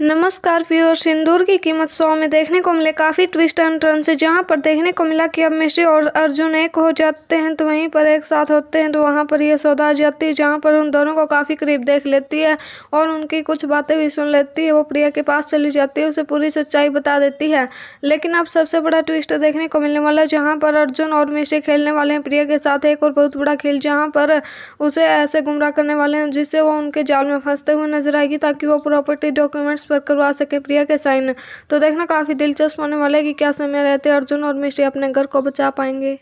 नमस्कार व्यूअर सिंदूर की कीमत सौ में देखने को मिले काफ़ी ट्विस्ट एंड टर्न से जहां पर देखने को मिला कि अब मिश्री और अर्जुन एक हो जाते हैं तो वहीं पर एक साथ होते हैं तो वहां पर यह सौदा आ जाती है जहां पर उन दोनों को काफ़ी करीब देख लेती है और उनकी कुछ बातें भी सुन लेती है वो प्रिया के पास चली जाती है उसे पूरी सच्चाई बता देती है लेकिन अब सबसे बड़ा ट्विस्ट देखने को मिलने वाला है जहाँ पर अर्जुन और मिश्री खेलने वाले हैं प्रिया के साथ एक और बहुत बड़ा खेल जहाँ पर उसे ऐसे गुमराह करने वाले हैं जिससे वो उनके जाल में फंसते हुए नजर आएगी ताकि वो प्रॉपर्टी डॉक्यूमेंट्स पर करवा सके प्रिया के साइन तो देखना काफ़ी दिलचस्प होने वाला है कि क्या समय रहते अर्जुन और मिश्री अपने घर को बचा पाएंगे